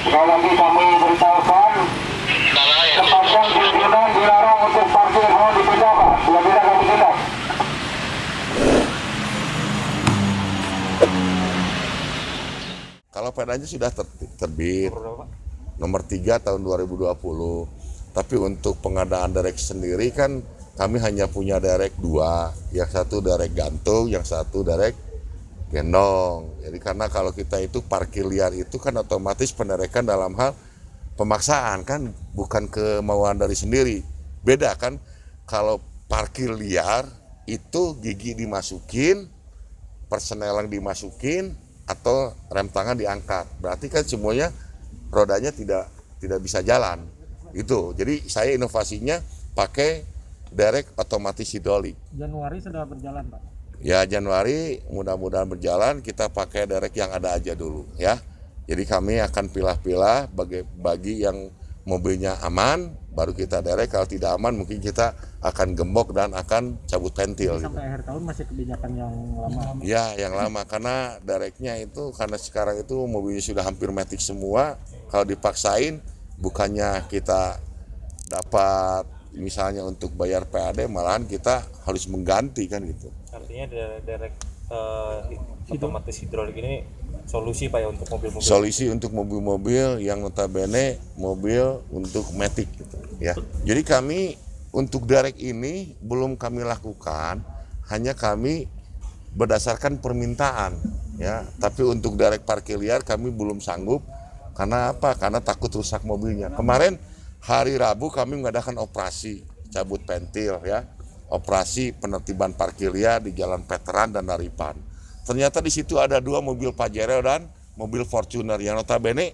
Sekali lagi kami beritahukan sepanjang pimpinan dilarang untuk parkir mau ditindak Pak. Bila tidak kami tindak. Kalau pedanya sudah ter terbit nomor 3 tahun 2020. Tapi untuk pengadaan derek sendiri kan kami hanya punya derek dua, yang satu derek gantung, yang satu derek gendong. Jadi karena kalau kita itu parkir liar itu kan otomatis penerekan dalam hal pemaksaan kan bukan kemauan dari sendiri. Beda kan kalau parkir liar itu gigi dimasukin, persenelan dimasukin atau rem tangan diangkat. Berarti kan semuanya rodanya tidak tidak bisa jalan. Itu. Jadi saya inovasinya pakai derek otomatis hidrolik. Januari sudah berjalan, Pak ya Januari mudah-mudahan berjalan kita pakai derek yang ada aja dulu ya jadi kami akan pilah-pilah bagi bagi yang mobilnya aman baru kita derek kalau tidak aman mungkin kita akan gembok dan akan cabut pentil sampai gitu. akhir tahun masih kebijakan yang lama ya yang lama karena dereknya itu karena sekarang itu mobilnya sudah hampir metik semua kalau dipaksain bukannya kita dapat misalnya untuk bayar PAD malahan kita harus mengganti kan gitu jadinya derek uh, otomatis hidrolik ini solusi pak ya untuk mobil-mobil solusi untuk mobil-mobil yang notabene mobil untuk matic gitu, ya jadi kami untuk derek ini belum kami lakukan hanya kami berdasarkan permintaan ya tapi untuk derek parkir liar kami belum sanggup karena apa karena takut rusak mobilnya kemarin hari Rabu kami mengadakan operasi cabut pentil ya operasi penertiban parkir liar di Jalan Veteran dan Naripan. Ternyata di situ ada dua mobil Pajero dan mobil Fortuner yang notabene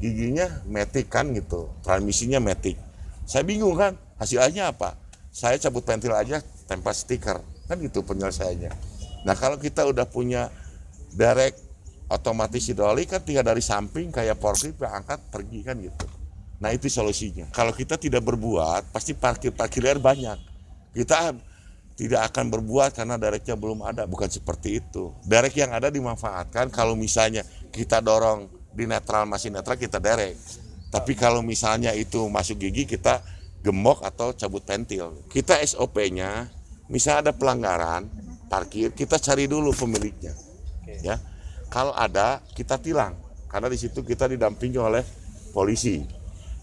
giginya metik kan gitu, transmisinya metik. Saya bingung kan, hasilnya apa? Saya cabut pentil aja, tempel stiker. Kan gitu penyelesaiannya. Nah kalau kita udah punya direct otomatis hidrolik kan tinggal dari samping kayak forklift yang angkat pergi kan gitu. Nah itu solusinya. Kalau kita tidak berbuat, pasti parkir-parkir liar banyak kita tidak akan berbuat karena dereknya belum ada, bukan seperti itu. Derek yang ada dimanfaatkan kalau misalnya kita dorong di netral masih netral kita derek. Tapi kalau misalnya itu masuk gigi kita gemok atau cabut pentil. Kita SOP-nya misalnya ada pelanggaran parkir, kita cari dulu pemiliknya. Ya. Kalau ada kita tilang karena di situ kita didampingi oleh polisi.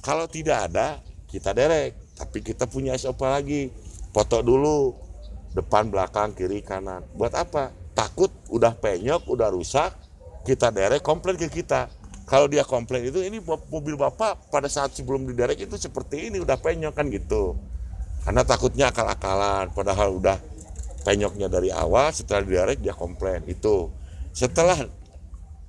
Kalau tidak ada kita derek, tapi kita punya SOP lagi foto dulu depan belakang kiri kanan buat apa takut udah penyok udah rusak kita derek komplain ke kita kalau dia komplain itu ini mobil bapak pada saat sebelum di derek itu seperti ini udah penyok kan gitu karena takutnya akal-akalan padahal udah penyoknya dari awal setelah diderek dia komplain itu setelah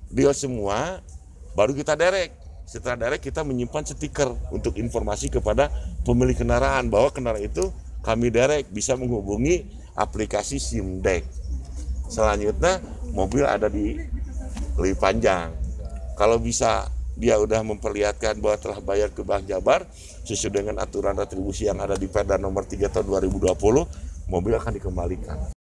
dia semua baru kita derek setelah derek kita menyimpan stiker untuk informasi kepada pemilik kendaraan bahwa kendaraan itu kami derek bisa menghubungi aplikasi SIMDEK. Selanjutnya mobil ada di lebih panjang. Kalau bisa dia udah memperlihatkan bahwa telah bayar ke Bank Jabar sesuai dengan aturan retribusi yang ada di Perda nomor 3 tahun 2020, mobil akan dikembalikan.